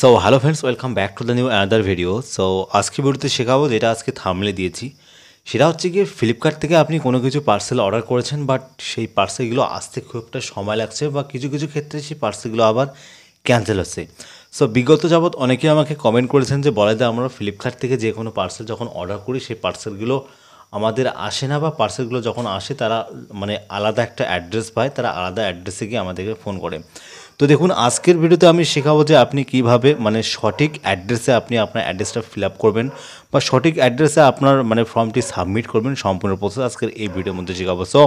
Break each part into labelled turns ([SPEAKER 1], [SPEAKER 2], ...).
[SPEAKER 1] so hello friends welcome back to the new another video so আজকে ভিডিওতে শেখাবো যেটা আজকে থামলে দিয়েছি সেটা হচ্ছে গিয়ে ফ্লিপকার্ট থেকে আপনি কোনো কিছু পার্সেল অর্ডার করেছেন বাট সেই পার্সেলগুলো আসতে খুব একটা সময় লাগছে বা কিছু কিছু ক্ষেত্রে সেই পার্সেলগুলো আবার ক্যান্সেল হচ্ছে সো বিগত যাবৎ অনেকেই আমাকে কমেন্ট করেছেন যে বলে যে আমরা ফ্লিপকার্ট থেকে যে কোনো পার্সেল যখন অর্ডার করি সেই পার্সেলগুলো আমাদের আসে না বা পার্সেলগুলো যখন আসে তারা মানে আলাদা একটা অ্যাড্রেস পায় তারা আলাদা অ্যাড্রেসে গিয়ে আমাদেরকে ফোন করে তো দেখুন আজকের ভিডিওতে আমি শেখাবো যে আপনি কিভাবে মানে সঠিক অ্যাড্রেসে আপনি আপনার অ্যাড্রেসটা ফিল আপ করবেন বা সঠিক অ্যাড্রেসে আপনার মানে ফর্মটি সাবমিট করবেন সম্পূর্ণ প্রসেস আজকের এই ভিডিওর মধ্যে শেখাবো সো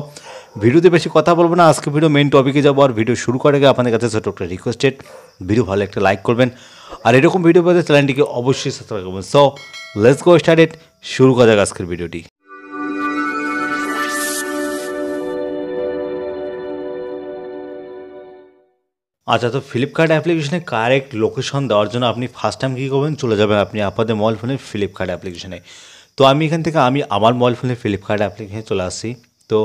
[SPEAKER 1] ভিডিওতে বেশি কথা বলবো না আজকে ভিডিও মেন টপিকে যাবো আর ভিডিও শুরু করে আপনাদের কাছে ছোটো একটা রিকোয়েস্টেড ভিডিও ভালো একটা লাইক করবেন আর এরকম ভিডিও পেতে চ্যানেলটিকে অবশ্যই সাবস্ক্রাইব করবেন সো লেটস গো স্টার্টেড শুরু করা যাক আজকের ভিডিওটি আচ্ছা তো ফ্লিপকার্ট অ্যাপ্লিকেশনে কারেক্ট লোকেশন দেওয়ার জন্য আপনি ফার্স্ট টাইম কী করবেন চলে যাবেন আপনি আপনাদের মোবাইল ফোনে ফ্লিপকার্ট অ্যাপ্লিকেশনে তো আমি এখান থেকে আমি আমার মোবাইল ফোনে ফ্লিপকার্ট অ্যাপ্লিকেশনে চলে আসি তো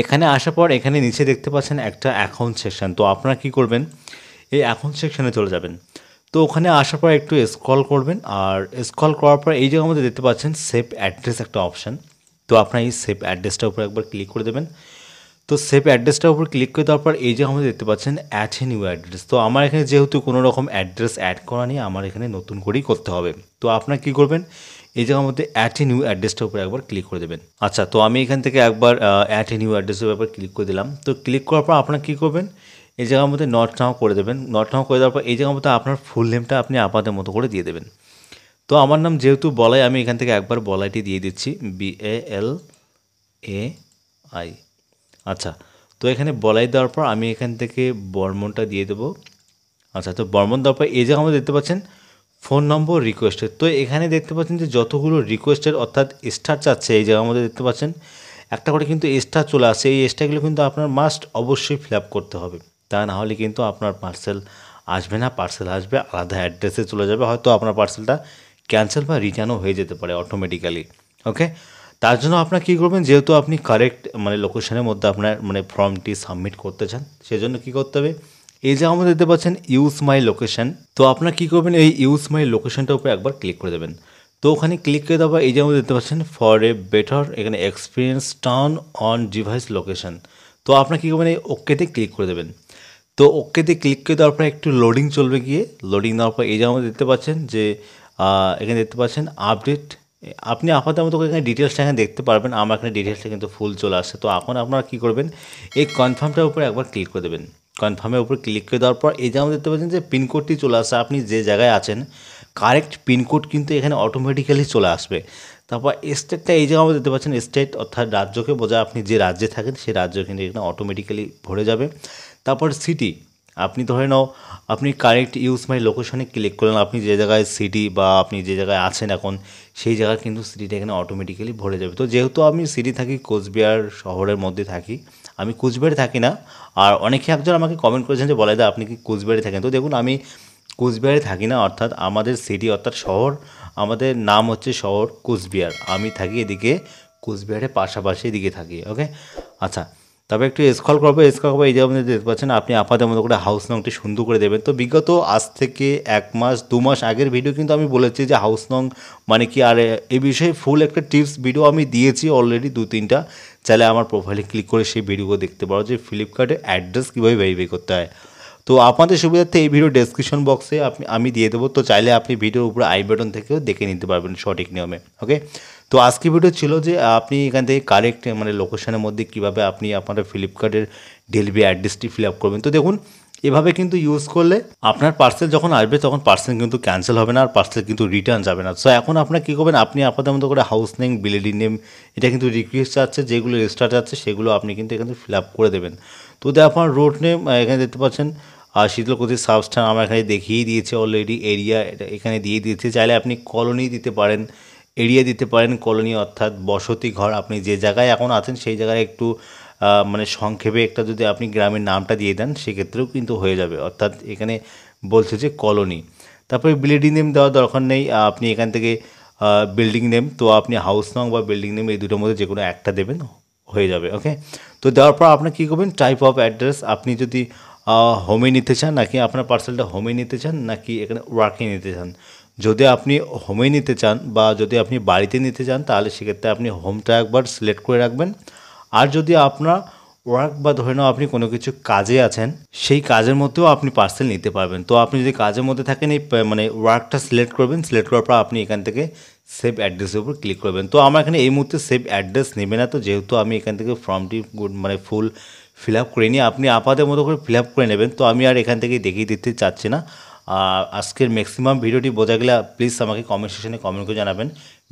[SPEAKER 1] এখানে আসার পর এখানে নিচে দেখতে পাচ্ছেন একটা অ্যাকাউন্ট সেকশন তো আপনারা কী করবেন এই অ্যাকাউন্ট সেকশনে চলে যাবেন তো ওখানে আসার পর একটু স্কল করবেন আর স্কল করার পর এই জায়গার মধ্যে দেখতে পাচ্ছেন সেভ অ্যাড্রেস একটা অপশান তো আপনার এই সেভ অ্যাড্রেসটার উপর একবার ক্লিক করে দেবেন তো সেভ অ্যাড্রেসটার উপর ক্লিক করে দেওয়ার পর এই যে আমরা দেখতে পাচ্ছেন অ্যাড এ নিউ অ্যাড্রেস তো আমার এখানে যেহেতু কোনো রকম অ্যাড্রেস অ্যাড করা নেই আমার এখানে নতুন করেই করতে হবে তো আপনার কি করবেন এই জায়গার মধ্যে অ্যাট এ নিউ অ্যাড্রেসটার উপর একবার ক্লিক করে দেবেন আচ্ছা তো আমি এখান থেকে একবার অ্যাট এ নিউ অ্যাড্রেসের ব্যাপার ক্লিক করে দিলাম তো ক্লিক করার পর আপনার কী করবেন এই জায়গার মধ্যে নট নাও করে দেবেন নট নাও করে দেওয়ার পর এই জায়গার মধ্যে আপনার ফুল নেমটা আপনি আপাদের মতো করে দিয়ে দেবেন তো আমার নাম যেহেতু বলাই আমি এখান থেকে একবার বলাইটি দিয়ে দিচ্ছি B A L A I আচ্ছা তো এখানে বলাই দেওয়ার পর আমি এখান থেকে বর্মনটা দিয়ে দেবো আচ্ছা তো বর্মন দেওয়ার পর এই যে আমরা দেখতে পাচ্ছেন ফোন নম্বর রিকোয়েস্টেড তো এখানে দেখতে পাচ্ছেন যে যতগুলো রিকোয়েস্টেড অর্থাৎ স্টার চাচ্ছে এই জায়গার মধ্যে দেখতে পাচ্ছেন একটা করে কিন্তু এক্সট্রা চলে আসে এই এক্সট্রাগুলো কিন্তু আপনার মাস্ট অবশ্যই ফিল করতে হবে তা না হলে কিন্তু আপনার পার্সেল আসবে না পার্সেল আসবে আলাদা অ্যাড্রেসে চলে যাবে হয়তো আপনার পার্সেলটা ক্যান্সেল বা রিটার্নও হয়ে যেতে পারে অটোমেটিক্যালি ওকে তার জন্য আপনার কী করবেন যেহেতু আপনি কারেক্ট মানে লোকেশনের মধ্যে আপনার মানে ফর্মটি সাবমিট করতে চান সেজন্য কি করতে হবে এই যে আমাদের দেখতে পাচ্ছেন ইউজ মাই লোকেশন তো আপনার কী করবেন এই ইউজ মাই লোকেশনটার উপরে একবার ক্লিক করে দেবেন তো ওখানে ক্লিক করে দেওয়া এই যে আমাদের দেখতে পাচ্ছেন ফর এ বেটার এখানে experience turn on device location তো আপনার কী করবেন এই ওকেতে ক্লিক করে দেবেন তো ওকেতে ক্লিক করে দেওয়ার পর একটু লোডিং চলবে গিয়ে লোডিং দেওয়ার পর এই যে আমাদের দেখতে পাচ্ছেন যে এখানে দেখতে পাচ্ছেন আপডেট আপনি আপাতত মতো এখানে ডিটেলসটা এখানে দেখতে পারবেন আমার এখানে ডিটেলসটা কিন্তু ফুল চলে আসছে তো এখন আপনারা কী করবেন এই কনফার্মটার উপরে একবার ক্লিক করে দেবেন কনফার্মের উপর ক্লিক করে দেওয়ার পর এই আমরা দেখতে পাচ্ছেন যে পিনকোডটি চলে আসছে আপনি যে জায়গায় আছেন কারেক্ট পিনকোড কিন্তু এখানে অটোমেটিক্যালি চলে আসবে তারপর স্টেটটা এই যে আমরা দেখতে পাচ্ছেন স্টেট অর্থাৎ রাজ্যকে বোঝায় আপনি যে রাজ্যে থাকেন সেই রাজ্য কিন্তু এখানে অটোমেটিক্যালি ভরে যাবে তারপর সিটি আপনি ধরে নাও আপনি কারেক্ট ইউজ মাই লোকেশনে ক্লিক করলেন আপনি যে জায়গায় সিটি বা আপনি যে জায়গায় আছেন এখন সেই জায়গায় কিন্তু সিটিটা এখানে অটোমেটিক্যালি ভরে যাবে তো যেহেতু আমি সিটি থাকি কোচবিহার শহরের মধ্যে থাকি আমি কোচবিহারে থাকি না আর অনেকে একজন আমাকে কমেন্ট করেছেন যে বলে দেয় আপনি কি কোচবিহারে থাকেন তো দেখুন আমি কোচবিহারে থাকি না অর্থাৎ আমাদের সিটি অর্থাৎ শহর আমাদের নাম হচ্ছে শহর কোচবিহার আমি থাকি এদিকে কোচবিহারের পাশাপাশি এদিকে থাকি ওকে আচ্ছা তবে একটু স্কল করবো স্কল করবো এই যে আপনি দেখতে পাচ্ছেন আপনি আপাতের মতো করে হাউস নংটি সুন্দর করে দেবেন তো বিগত আজ থেকে এক মাস দু মাস আগের ভিডিও কিন্তু আমি বলেছি যে হাউস নং মানে কি আর এই বিষয়ে ফুল একটা টিপস ভিডিও আমি দিয়েছি অলরেডি দু তিনটা চাইলে আমার প্রোফাইলে ক্লিক করে সেই ভিডিওগুলো দেখতে পারো যে ফ্লিপকার্টে অ্যাড্রেস কীভাবে ভেরিফাই করতে হয় তো আপনাদের সুবিধার্থে এই ভিডিও ডেসক্রিপশন বক্সে আপনি আমি দিয়ে দেবো তো চাইলে আপনি ভিডিওর উপরে আই বাটন থেকেও দেখে নিতে পারবেন সঠিক নিয়মে ওকে তো আজকে ভিডিও ছিল যে আপনি এখান থেকে কারেক্ট মানে লোকেশনের মধ্যে কিভাবে আপনি আপনার ফ্লিপকার্টের ডেলিভারি অ্যাড্রেসটি ফিল আপ করবেন তো দেখুন এভাবে কিন্তু ইউজ করলে আপনার পার্সেল যখন আসবে তখন পার্সেল কিন্তু ক্যান্সেল হবে না আর পার্সেল কিন্তু রিটার্ন যাবে না সো এখন আপনার কী করবেন আপনি আপনাদের মতো করে হাউস নেম বিলেডি নেম এটা কিন্তু রিকোয়েস্ট আছে যেগুলো রেজিস্টার আছে সেগুলো আপনি কিন্তু এখানে ফিল আপ করে দেবেন তো আপনার রোড নেম এখানে দেখতে পাচ্ছেন আর শীতলকুচি সাবস্থান আমার এখানে দেখিয়ে দিয়েছে অলরেডি এরিয়া এটা এখানে দিয়ে দিয়েছে চাইলে আপনি কলোনি দিতে পারেন এড়িয়ে দিতে পারেন কলোনি অর্থাৎ বসতি ঘর আপনি যে জায়গায় এখন আছেন সেই জায়গায় একটু মানে সংক্ষেপে একটা যদি আপনি গ্রামের নামটা দিয়ে দেন সেক্ষেত্রেও কিন্তু হয়ে যাবে অর্থাৎ এখানে বলছে যে কলোনি তারপরে বিল্ডিং নেম দেওয়ার দরকার নেই আপনি এখান থেকে বিল্ডিং নেম তো আপনি হাউস নং বা বিল্ডিং নেম এই দুটোর মধ্যে যে কোনো একটা দেবেন হয়ে যাবে ওকে তো দেওয়ার পর আপনার কী করবেন টাইপ অফ অ্যাড্রেস আপনি যদি হোমে নিতে চান নাকি আপনার পার্সেলটা হোমে নিতে চান নাকি এখানে ওয়ার্কে নিতে চান যদি আপনি হোমে নিতে চান বা যদি আপনি বাড়িতে নিতে চান তাহলে সেক্ষেত্রে আপনি হোমটা একবার সিলেক্ট করে রাখবেন আর যদি আপনার ওয়ার্ক বা ধরে নাও আপনি কোনো কিছু কাজে আছেন সেই কাজের মধ্যেও আপনি পার্সেল নিতে পারবেন তো আপনি যদি কাজের মধ্যে থাকেন এই মানে ওয়ার্কটা সিলেক্ট করবেন সিলেক্ট করার পর আপনি এখান থেকে সেভ অ্যাড্রেসের উপর ক্লিক করবেন তো আমার এখানে এই মুহূর্তে সেভ অ্যাড্রেস নেবে না তো যেহেতু আমি এখান থেকে ফর্মটি মানে ফুল ফিল আপ করে নিই আপনি আপাদের মতো করে ফিল আপ করে নেবেন তো আমি আর এখান থেকে দেখিয়ে দিতে চাচ্ছি না আজকের ম্যাক্সিমাম ভিডিওটি বোঝা গেলে প্লিজ আমাকে কমেন্ট সেকশনে কমেন্ট করে জানাবেন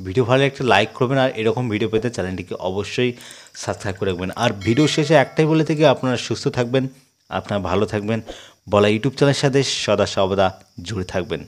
[SPEAKER 1] ভিডিও ভালো একটা লাইক করবেন আর এরকম ভিডিও পেতে চ্যানেলটিকে অবশ্যই সাবস্ক্রাইব করে রাখবেন আর ভিডিও শেষে একটাই বলে থেকে আপনারা সুস্থ থাকবেন আপনারা ভালো থাকবেন বলা ইউটিউব চ্যানেলের সাথে সদা সর্বদা জুড়ে থাকবেন